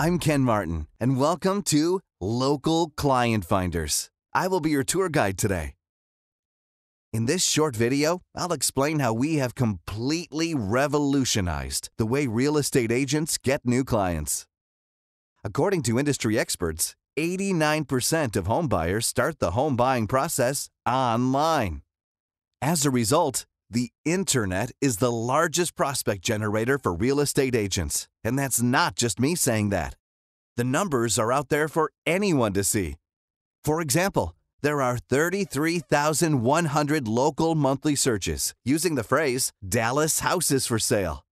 I'm Ken Martin, and welcome to Local Client Finders. I will be your tour guide today. In this short video, I'll explain how we have completely revolutionized the way real estate agents get new clients. According to industry experts, 89% of homebuyers start the home buying process online. As a result, the internet is the largest prospect generator for real estate agents, and that's not just me saying that. The numbers are out there for anyone to see. For example, there are 33,100 local monthly searches using the phrase Dallas houses for sale.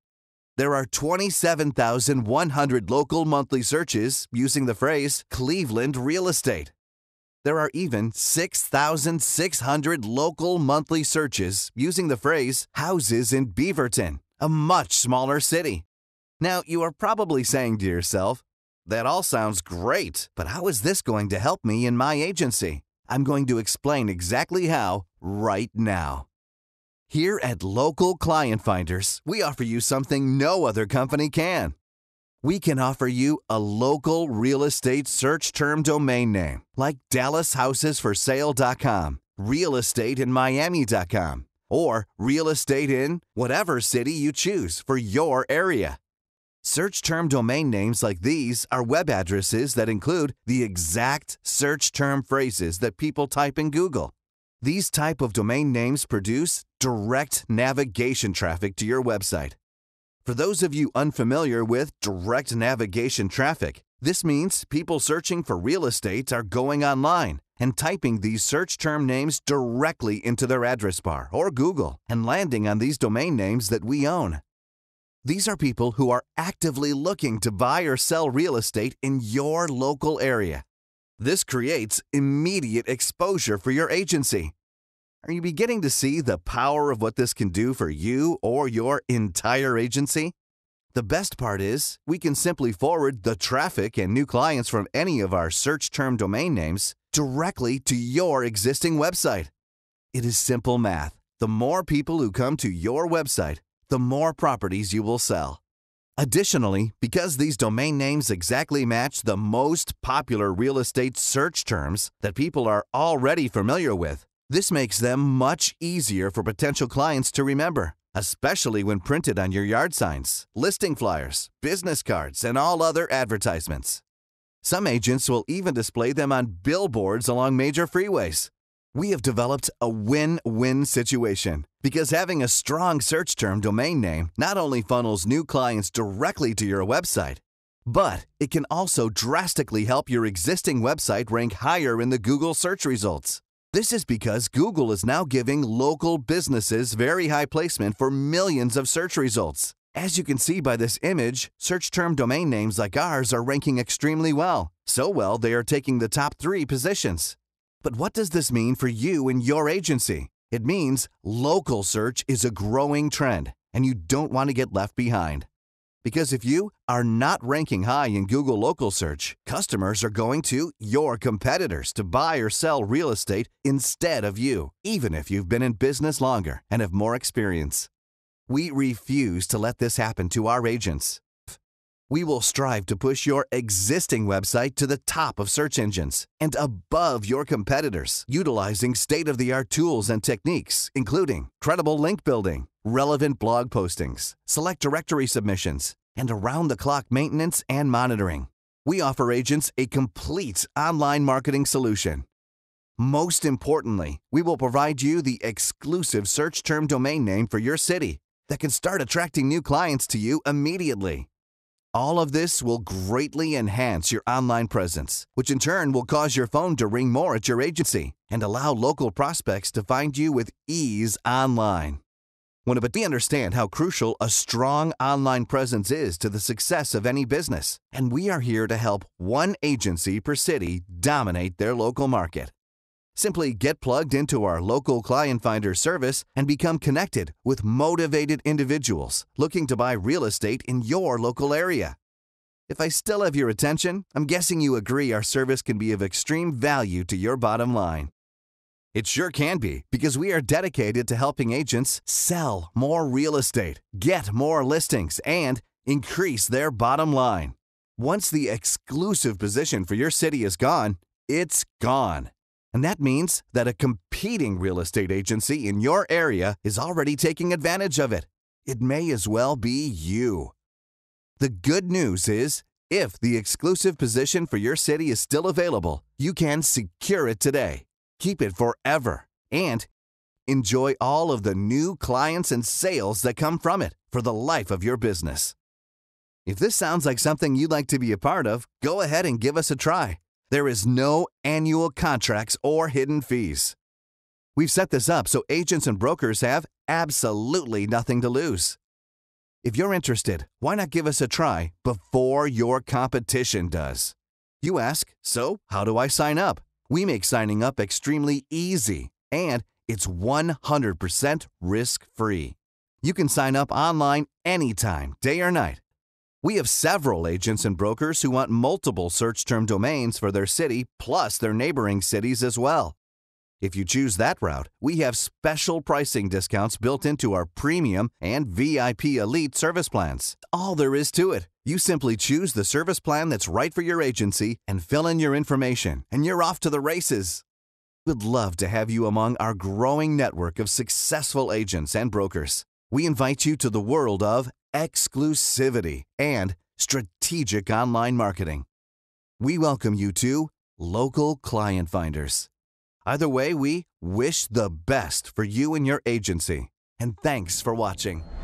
There are 27,100 local monthly searches using the phrase Cleveland real estate. There are even 6,600 local monthly searches using the phrase houses in Beaverton, a much smaller city. Now, you are probably saying to yourself, that all sounds great, but how is this going to help me in my agency? I'm going to explain exactly how right now. Here at Local Client Finders, we offer you something no other company can we can offer you a local real estate search term domain name like DallasHousesForSale.com, real estate in Miami.com, or real estate in whatever city you choose for your area. Search term domain names like these are web addresses that include the exact search term phrases that people type in Google. These type of domain names produce direct navigation traffic to your website for those of you unfamiliar with direct navigation traffic, this means people searching for real estate are going online and typing these search term names directly into their address bar or Google and landing on these domain names that we own. These are people who are actively looking to buy or sell real estate in your local area. This creates immediate exposure for your agency are you beginning to see the power of what this can do for you or your entire agency? The best part is, we can simply forward the traffic and new clients from any of our search term domain names directly to your existing website. It is simple math. The more people who come to your website, the more properties you will sell. Additionally, because these domain names exactly match the most popular real estate search terms that people are already familiar with, this makes them much easier for potential clients to remember, especially when printed on your yard signs, listing flyers, business cards, and all other advertisements. Some agents will even display them on billboards along major freeways. We have developed a win win situation because having a strong search term domain name not only funnels new clients directly to your website, but it can also drastically help your existing website rank higher in the Google search results. This is because Google is now giving local businesses very high placement for millions of search results. As you can see by this image, search term domain names like ours are ranking extremely well. So well, they are taking the top three positions. But what does this mean for you and your agency? It means local search is a growing trend, and you don't want to get left behind. Because if you are not ranking high in Google local search, customers are going to your competitors to buy or sell real estate instead of you, even if you've been in business longer and have more experience. We refuse to let this happen to our agents. We will strive to push your existing website to the top of search engines and above your competitors, utilizing state of the art tools and techniques, including credible link building, relevant blog postings, select directory submissions, and around the clock maintenance and monitoring. We offer agents a complete online marketing solution. Most importantly, we will provide you the exclusive search term domain name for your city that can start attracting new clients to you immediately. All of this will greatly enhance your online presence, which in turn will cause your phone to ring more at your agency and allow local prospects to find you with ease online. When, but we understand how crucial a strong online presence is to the success of any business, and we are here to help one agency per city dominate their local market. Simply get plugged into our local client finder service and become connected with motivated individuals looking to buy real estate in your local area. If I still have your attention, I'm guessing you agree our service can be of extreme value to your bottom line. It sure can be, because we are dedicated to helping agents sell more real estate, get more listings, and increase their bottom line. Once the exclusive position for your city is gone, it's gone. And that means that a competing real estate agency in your area is already taking advantage of it. It may as well be you. The good news is, if the exclusive position for your city is still available, you can secure it today keep it forever, and enjoy all of the new clients and sales that come from it for the life of your business. If this sounds like something you'd like to be a part of, go ahead and give us a try. There is no annual contracts or hidden fees. We've set this up so agents and brokers have absolutely nothing to lose. If you're interested, why not give us a try before your competition does? You ask, so how do I sign up? We make signing up extremely easy, and it's 100% risk free. You can sign up online anytime, day or night. We have several agents and brokers who want multiple search term domains for their city plus their neighboring cities as well. If you choose that route, we have special pricing discounts built into our premium and VIP elite service plans. All there is to it. You simply choose the service plan that's right for your agency and fill in your information, and you're off to the races. We'd love to have you among our growing network of successful agents and brokers. We invite you to the world of exclusivity and strategic online marketing. We welcome you to Local Client Finders. Either way, we wish the best for you and your agency. And thanks for watching.